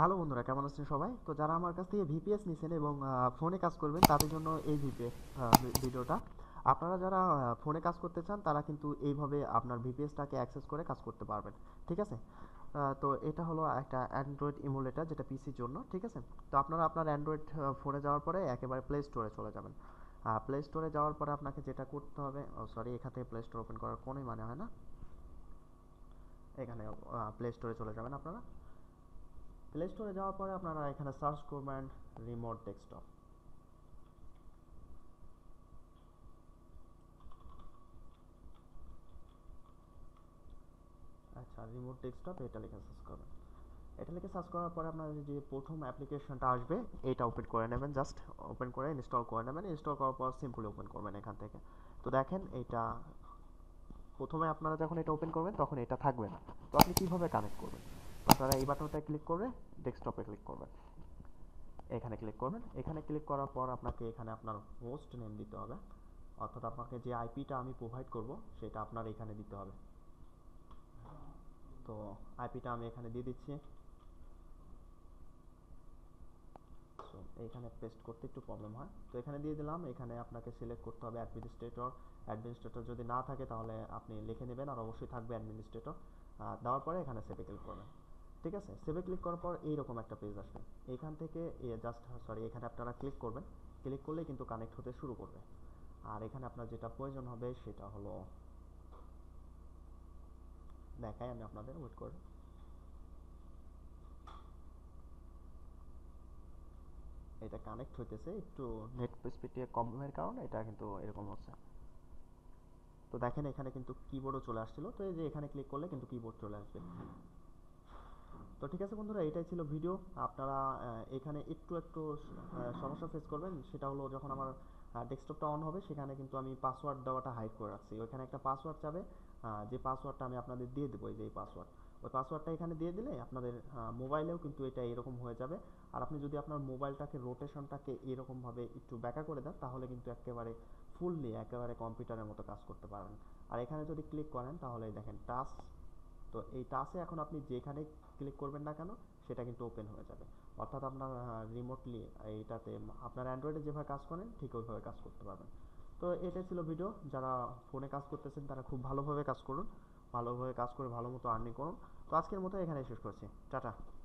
hello বন্ধুরা কেমন আছেন সবাই তো যারা আমার কাছ থেকে ভিপিএস নিছেন এবং ফোনে কাজ করবেন তাদের জন্য এই ভিপিএস ভিডিওটা আপনারা যারা ফোনে কাজ করতে চান তারা কিন্তু এইভাবে আপনার ভিপিএসটাকে অ্যাক্সেস করে কাজ করতে পারবেন ঠিক আছে তো এটা হলো একটা অ্যান্ড্রয়েড ইমুলেটার যেটা পিসির জন্য ঠিক আছে তো আপনারা আপনার অ্যান্ড্রয়েড ফোনে যাওয়ার পরে একেবারে প্লে স্টোরে চলে যাবেন প্লে স্টোরে যাওয়ার পরে আপনাকে যেটা করতে হবে সরি এখান থেকে প্লে স্টোর ওপেন করার কোনোই মানে হয় না এখানে প্লে স্টোরে চলে যাবেন আপনারা প্লে স্টোরে যাওয়ার পরে আপনারা এখানে সার্চ করবেন রিমোট ডেস্কটপ আচ্ছা রিমোট ডেস্কটপ এটা লিখে সার্চ করবেন এটা লিখে সার্চ করার পরে আপনার যে প্রথম অ্যাপ্লিকেশনটা আসবে এটা ওপেন করে নেবেন জাস্ট ওপেন করে ইনস্টল করে নেবেন ইনস্টল করার পর সিম্পলি ওপেন করবেন এখান থেকে তো দেখেন এটা প্রথমে আপনারা যখন এটা ওপেন করবেন তখন এটা থাকবে না তো আপনি কীভাবে কানেক্ট করবেন আপনারা এই বাটনটা ক্লিক করবে ডেস্কটপে ক্লিক করবেন এখানে ক্লিক করবেন এখানে ক্লিক করার পর আপনাকে এখানে আপনার হোস্ট নেম দিতে হবে অর্থাৎ আপনাকে যে আইপিটা আমি প্রোভাইড করব সেটা আপনার এখানে দিতে হবে তো আইপিটা আমি এখানে দিয়ে দিচ্ছি এখানে পেস্ট করতে একটু প্রবলেম হয় তো এখানে দিয়ে দিলাম এখানে আপনাকে সিলেক্ট করতে হবে অ্যাডমিনিস্ট্রেটর অ্যাডমিনিস্ট্রেটর যদি না থাকে তাহলে আপনি লিখে নেবেন আর অবশ্যই থাকবে অ্যাডমিনিস্ট্রেটর দেওয়ার পরে এখানে সেটে ক্লিক করবেন ঠিক আছে সেভে ক্লিক করার পর এইরকম একটা পেজ আসবে এখান থেকে জাস্ট সরি এখানে আপনারা ক্লিক করবেন ক্লিক করলেই কিন্তু কানেক্ট হতে শুরু করবে আর এখানে আপনার যেটা প্রয়োজন হবে সেটা হলো দেখাই আমি আপনাদের ওয়েট করব এটা কানেক্ট হইতেছে একটু নেট স্পিডে কমের কারণে এটা কিন্তু এরকম হচ্ছে তো দেখেন এখানে কিন্তু কিবোর্ডও চলে আসছিল তো এই যে এখানে ক্লিক করলে কিন্তু কিবোর্ড চলে আসবে তো ঠিক আছে বন্ধুরা এটাই ছিল ভিডিও আপনারা এখানে একটু একটু সমস্যা ফেস করবেন সেটা হলো যখন আমার ডেস্কটপটা অন হবে সেখানে কিন্তু আমি পাসওয়ার্ড দেওয়াটা হাইড করে রাখছি ওইখানে একটা পাসওয়ার্ড চাবে যে পাসওয়ার্ডটা আমি আপনাদের দিয়ে দেবো যে এই পাসওয়ার্ড ওই পাসওয়ার্ডটা এখানে দিয়ে দিলে আপনাদের মোবাইলেও কিন্তু এটা এরকম হয়ে যাবে আর আপনি যদি আপনার মোবাইলটাকে রোটেশনটাকে এরকমভাবে একটু ব্যাকা করে দেন তাহলে কিন্তু একেবারে ফুললি একেবারে কম্পিউটারের মতো কাজ করতে পারবেন আর এখানে যদি ক্লিক করেন তাহলে দেখেন টাস্ক তো এই টাচে এখন আপনি যেখানে ক্লিক করবেন না কেন সেটা কিন্তু ওপেন হয়ে যাবে অর্থাৎ আপনার রিমোটলি এইটাতে আপনার অ্যান্ড্রয়েডে যেভাবে কাজ করেন ঠিক ওইভাবে কাজ করতে পারবেন তো এটাই ছিল ভিডিও যারা ফোনে কাজ করতেছেন তারা খুব ভালোভাবে কাজ করুন ভালোভাবে কাজ করে ভালো মতো আর্নিং করুন তো আজকের মতো এখানে শেষ করছি টাটা